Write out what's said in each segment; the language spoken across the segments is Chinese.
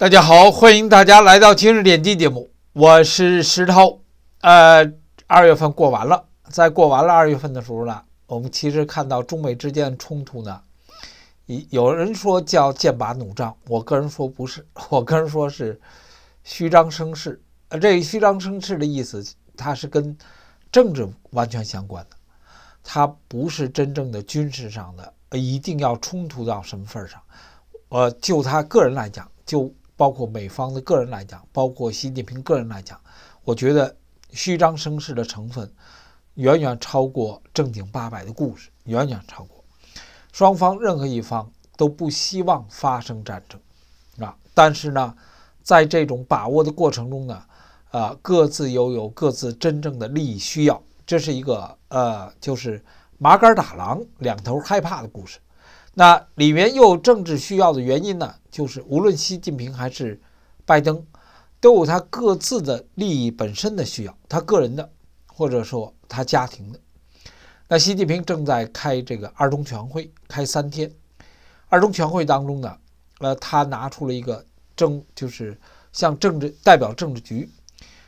大家好，欢迎大家来到今日点击节目，我是石涛。呃，二月份过完了，在过完了二月份的时候呢，我们其实看到中美之间冲突呢，有有人说叫剑拔弩张，我个人说不是，我个人说是虚张声势。呃，这虚张声势的意思，它是跟政治完全相关的，它不是真正的军事上的，一定要冲突到什么份儿上。呃，就他个人来讲，就。包括美方的个人来讲，包括习近平个人来讲，我觉得虚张声势的成分远远超过正经八百的故事，远远超过双方任何一方都不希望发生战争啊！但是呢，在这种把握的过程中呢，呃，各自又有各自真正的利益需要，这是一个呃，就是麻杆打狼，两头害怕的故事。那里面又有政治需要的原因呢？就是无论习近平还是拜登，都有他各自的利益本身的需要，他个人的，或者说他家庭的。那习近平正在开这个二中全会，开三天。二中全会当中呢，呃，他拿出了一个政，就是向政治代表政治局，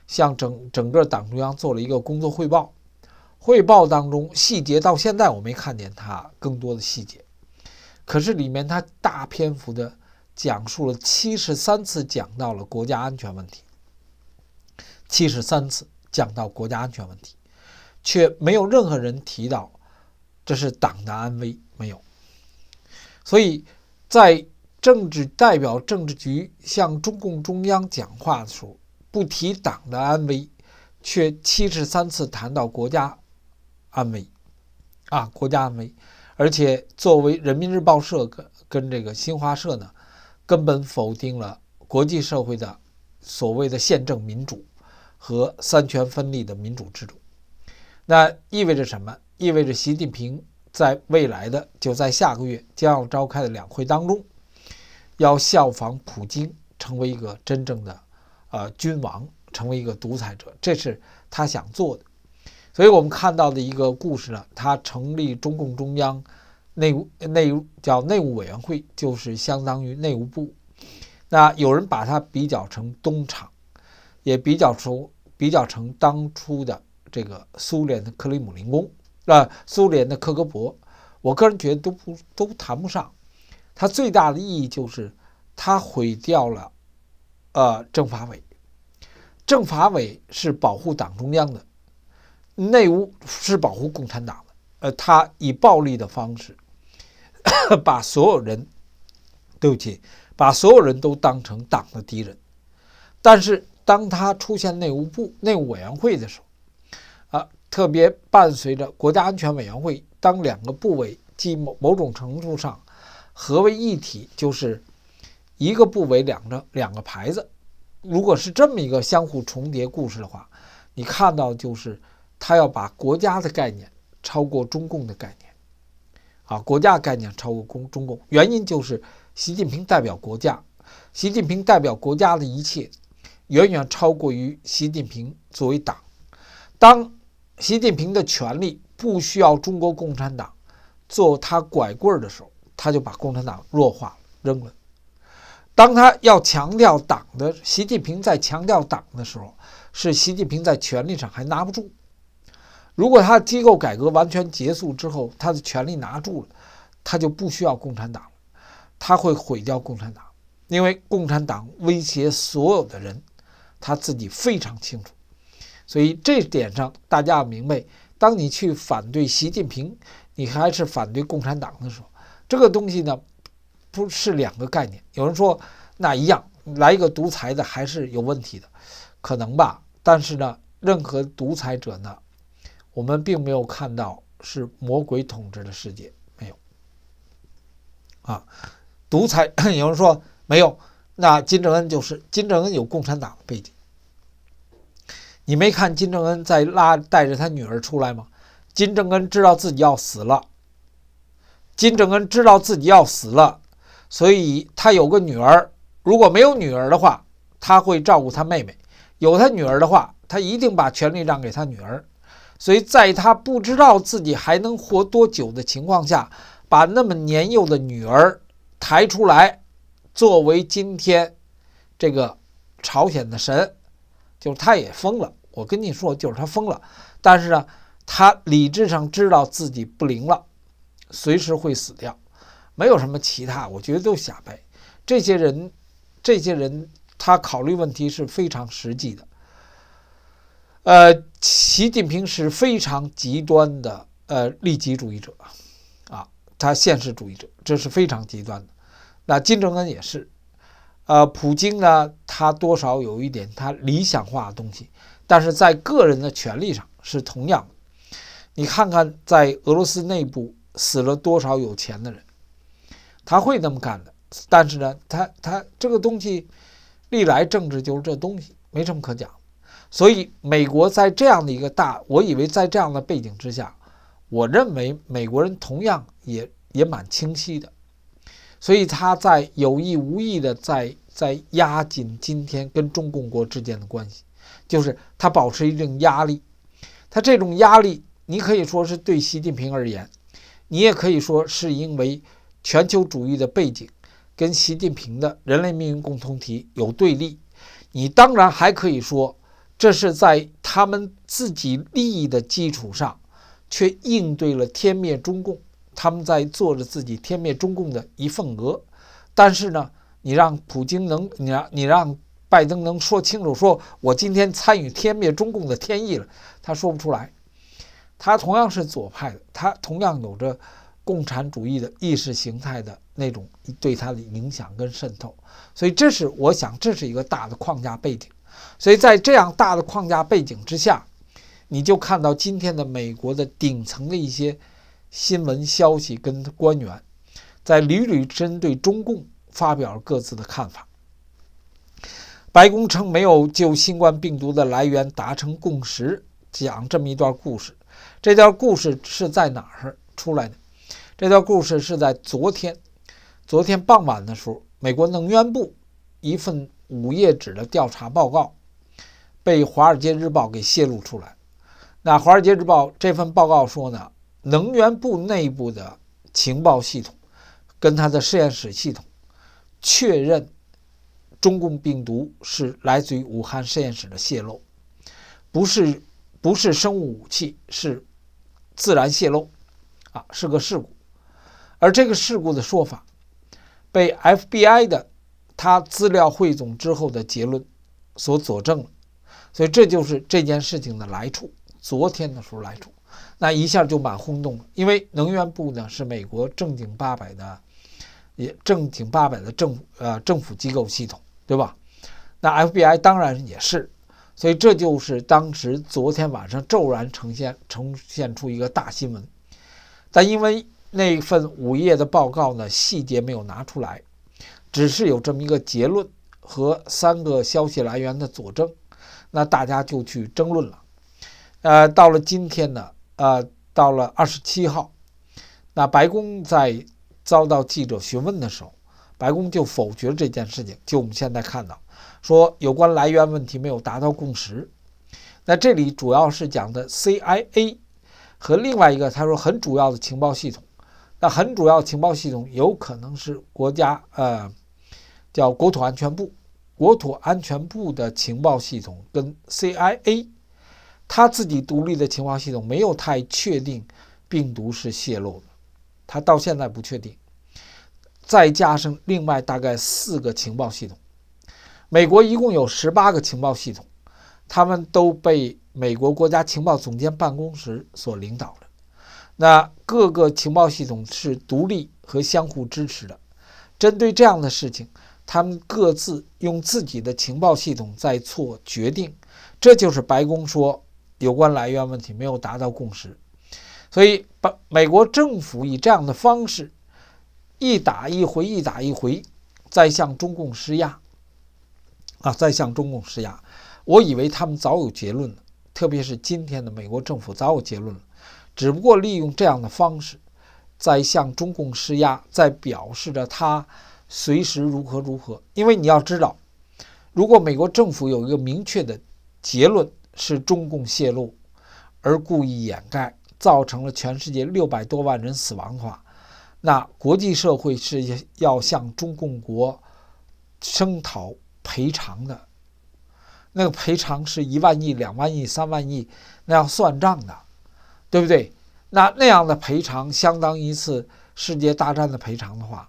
向整整个党中央做了一个工作汇报。汇报当中细节到现在我没看见他更多的细节。可是里面他大篇幅的讲述了七十三次讲到了国家安全问题，七十三次讲到国家安全问题，却没有任何人提到这是党的安危没有。所以，在政治代表政治局向中共中央讲话的时候，不提党的安危，却七十三次谈到国家安危，啊，国家安危。而且，作为人民日报社跟跟这个新华社呢，根本否定了国际社会的所谓的宪政民主和三权分立的民主制度。那意味着什么？意味着习近平在未来的就在下个月将要召开的两会当中，要效仿普京，成为一个真正的呃君王，成为一个独裁者。这是他想做的。所以我们看到的一个故事呢，他成立中共中央内务内叫内务委员会，就是相当于内务部。那有人把它比较成东厂，也比较出比较成当初的这个苏联的克里姆林宫啊，苏联的克格勃。我个人觉得都不都谈不上。它最大的意义就是它毁掉了呃政法委，政法委是保护党中央的。内务是保护共产党的，呃，他以暴力的方式把所有人，对不起，把所有人都当成党的敌人。但是当他出现内务部、内务委员会的时候，啊，特别伴随着国家安全委员会，当两个部委即某某种程度上合为一体，就是一个部委两个两个牌子。如果是这么一个相互重叠故事的话，你看到就是。他要把国家的概念超过中共的概念，啊，国家概念超过公中共，原因就是习近平代表国家，习近平代表国家的一切远远超过于习近平作为党。当习近平的权力不需要中国共产党做他拐棍儿的时候，他就把共产党弱化扔了。当他要强调党的，习近平在强调党的时候，是习近平在权力上还拿不住。如果他机构改革完全结束之后，他的权力拿住了，他就不需要共产党了，他会毁掉共产党，因为共产党威胁所有的人，他自己非常清楚。所以这点上大家要明白，当你去反对习近平，你还是反对共产党的时候，这个东西呢不是两个概念。有人说那一样，来一个独裁的还是有问题的，可能吧？但是呢，任何独裁者呢？我们并没有看到是魔鬼统治的世界，没有。啊，独裁 有人说没有，那金正恩就是金正恩有共产党的背景。你没看金正恩在拉带着他女儿出来吗？金正恩知道自己要死了，金正恩知道自己要死了，所以他有个女儿。如果没有女儿的话，他会照顾他妹妹；有他女儿的话，他一定把权力让给他女儿。所以在他不知道自己还能活多久的情况下，把那么年幼的女儿抬出来，作为今天这个朝鲜的神，就是他也疯了。我跟你说，就是他疯了。但是呢，他理智上知道自己不灵了，随时会死掉，没有什么其他。我觉得都瞎掰。这些人，这些人，他考虑问题是非常实际的。呃。习近平是非常极端的，呃，利己主义者，啊，他现实主义者，这是非常极端的。那金正恩也是，呃，普京呢，他多少有一点他理想化的东西，但是在个人的权利上是同样的。你看看，在俄罗斯内部死了多少有钱的人，他会那么干的。但是呢，他他这个东西，历来政治就是这东西，没什么可讲。所以，美国在这样的一个大，我以为在这样的背景之下，我认为美国人同样也也蛮清晰的。所以他在有意无意的在在压紧今天跟中共国之间的关系，就是他保持一定压力。他这种压力，你可以说是对习近平而言，你也可以说是因为全球主义的背景跟习近平的人类命运共同体有对立。你当然还可以说。这是在他们自己利益的基础上，却应对了天灭中共。他们在做着自己天灭中共的一份额。但是呢，你让普京能，你让你让拜登能说清楚，说我今天参与天灭中共的天意了，他说不出来。他同样是左派的，他同样有着共产主义的意识形态的那种对他的影响跟渗透。所以，这是我想，这是一个大的框架背景。所以在这样大的框架背景之下，你就看到今天的美国的顶层的一些新闻消息跟官员，在屡屡针对中共发表各自的看法。白宫称没有就新冠病毒的来源达成共识，讲这么一段故事。这段故事是在哪儿出来的？这段故事是在昨天，昨天傍晚的时候，美国能源部一份五页纸的调查报告。被《华尔街日报》给泄露出来。那《华尔街日报》这份报告说呢，能源部内部的情报系统跟他的实验室系统确认，中共病毒是来自于武汉实验室的泄露，不是不是生物武器，是自然泄露，啊，是个事故。而这个事故的说法，被 FBI 的他资料汇总之后的结论所佐证了。所以这就是这件事情的来处，昨天的时候来处，那一下就蛮轰动了，因为能源部呢是美国正经八百的，也正经八百的政呃政府机构系统，对吧？那 FBI 当然也是，所以这就是当时昨天晚上骤然呈现呈现出一个大新闻，但因为那份五页的报告呢细节没有拿出来，只是有这么一个结论和三个消息来源的佐证。那大家就去争论了，呃，到了今天呢，呃，到了二十七号，那白宫在遭到记者询问的时候，白宫就否决了这件事情。就我们现在看到，说有关来源问题没有达到共识。那这里主要是讲的 CIA 和另外一个，他说很主要的情报系统。那很主要情报系统有可能是国家呃，叫国土安全部。国土安全部的情报系统跟 CIA，他自己独立的情报系统没有太确定病毒是泄露的，他到现在不确定。再加上另外大概四个情报系统，美国一共有十八个情报系统，他们都被美国国家情报总监办公室所领导了。那各个情报系统是独立和相互支持的。针对这样的事情。他们各自用自己的情报系统在做决定，这就是白宫说有关来源问题没有达到共识，所以把美国政府以这样的方式一打一回一打一回，在向中共施压啊，在向中共施压。我以为他们早有结论了，特别是今天的美国政府早有结论了，只不过利用这样的方式在向中共施压，在表示着他。随时如何如何，因为你要知道，如果美国政府有一个明确的结论是中共泄露而故意掩盖，造成了全世界六百多万人死亡的话，那国际社会是要向中共国声讨赔偿的。那个赔偿是一万亿、两万亿、三万亿，那要算账的，对不对？那那样的赔偿，相当于一次世界大战的赔偿的话。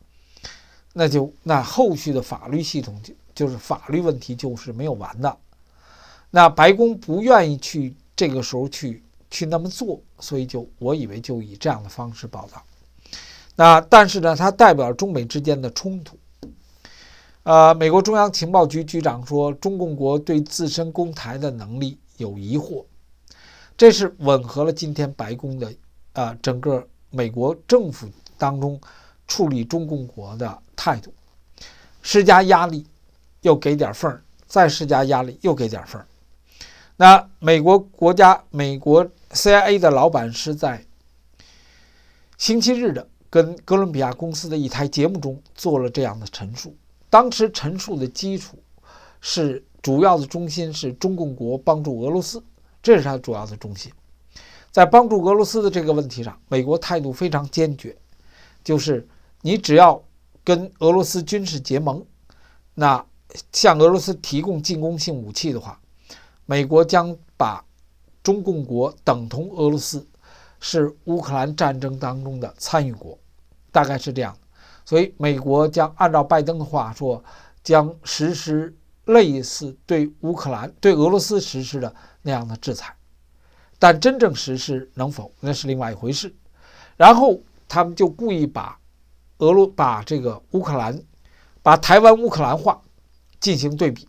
那就那后续的法律系统就就是法律问题就是没有完的。那白宫不愿意去这个时候去去那么做，所以就我以为就以这样的方式报道。那但是呢，它代表了中美之间的冲突。呃，美国中央情报局局长说，中共国对自身攻台的能力有疑惑，这是吻合了今天白宫的啊整个美国政府当中。处理中共国的态度，施加压力，又给点缝儿，再施加压力，又给点缝儿。那美国国家美国 CIA 的老板是在星期日的跟哥伦比亚公司的一台节目中做了这样的陈述。当时陈述的基础是主要的中心是中共国帮助俄罗斯，这是他主要的中心。在帮助俄罗斯的这个问题上，美国态度非常坚决，就是。你只要跟俄罗斯军事结盟，那向俄罗斯提供进攻性武器的话，美国将把中共国等同俄罗斯，是乌克兰战争当中的参与国，大概是这样。所以，美国将按照拜登的话说，将实施类似对乌克兰、对俄罗斯实施的那样的制裁，但真正实施能否，那是另外一回事。然后，他们就故意把。俄罗把这个乌克兰，把台湾乌克兰化进行对比，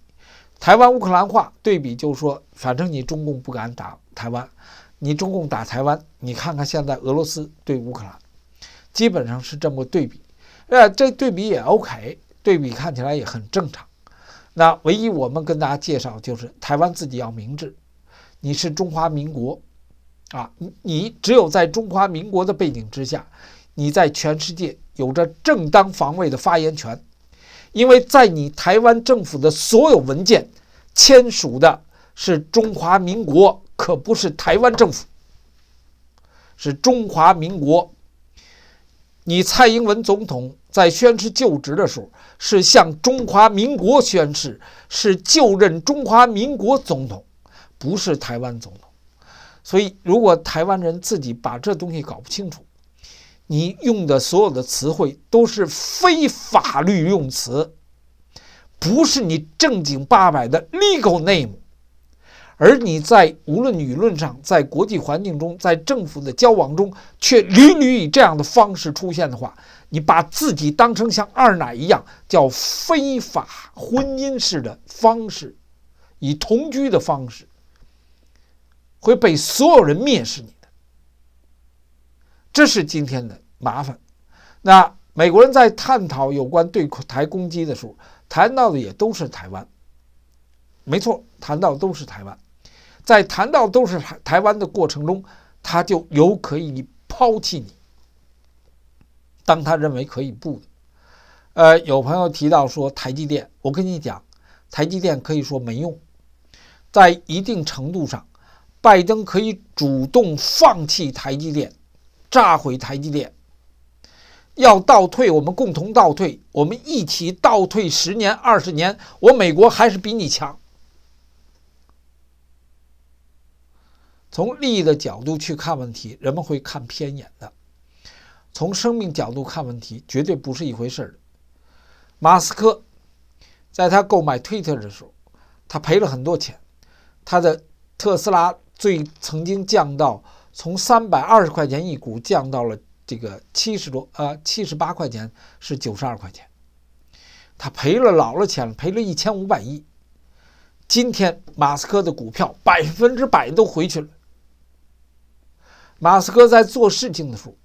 台湾乌克兰化对比就说，反正你中共不敢打台湾，你中共打台湾，你看看现在俄罗斯对乌克兰，基本上是这么对比，呃，这对比也 OK，对比看起来也很正常。那唯一我们跟大家介绍就是，台湾自己要明智，你是中华民国，啊，你你只有在中华民国的背景之下，你在全世界。有着正当防卫的发言权，因为在你台湾政府的所有文件签署的是中华民国，可不是台湾政府。是中华民国，你蔡英文总统在宣誓就职的时候是向中华民国宣誓，是就任中华民国总统，不是台湾总统。所以，如果台湾人自己把这东西搞不清楚，你用的所有的词汇都是非法律用词，不是你正经八百的 legal name。而你在无论舆论上、在国际环境中、在政府的交往中，却屡屡以这样的方式出现的话，你把自己当成像二奶一样叫非法婚姻式的方式，以同居的方式，会被所有人蔑视你。这是今天的麻烦。那美国人在探讨有关对台攻击的时候，谈到的也都是台湾。没错，谈到都是台湾。在谈到都是台湾的过程中，他就有可以抛弃你。当他认为可以不，呃，有朋友提到说台积电，我跟你讲，台积电可以说没用。在一定程度上，拜登可以主动放弃台积电。炸毁台积电，要倒退，我们共同倒退，我们一起倒退十年、二十年，我美国还是比你强。从利益的角度去看问题，人们会看偏眼的；从生命角度看问题，绝对不是一回事儿。马斯克在他购买推特的时候，他赔了很多钱，他的特斯拉最曾经降到。从三百二十块钱一股降到了这个七十多，呃，七十八块钱是九十二块钱，他赔了老了钱，赔了一千五百亿。今天马斯克的股票百分之百都回去了。马斯克在做事情的时候，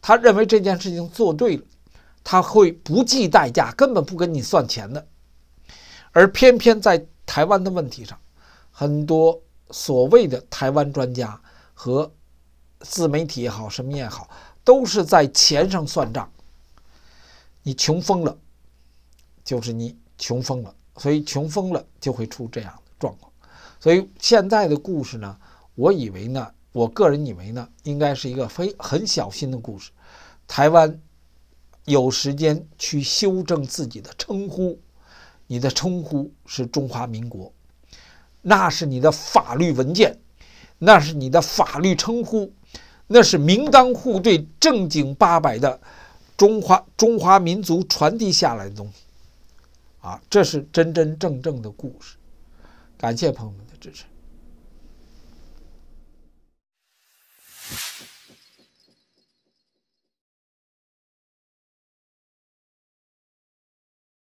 他认为这件事情做对了，他会不计代价，根本不跟你算钱的。而偏偏在台湾的问题上，很多所谓的台湾专家和。自媒体也好，什么也好，都是在钱上算账。你穷疯了，就是你穷疯了，所以穷疯了就会出这样的状况。所以现在的故事呢，我以为呢，我个人以为呢，应该是一个非很小心的故事。台湾有时间去修正自己的称呼，你的称呼是中华民国，那是你的法律文件。那是你的法律称呼，那是名当户对、正经八百的中华中华民族传递下来的东西，啊，这是真真正正的故事。感谢朋友们的支持。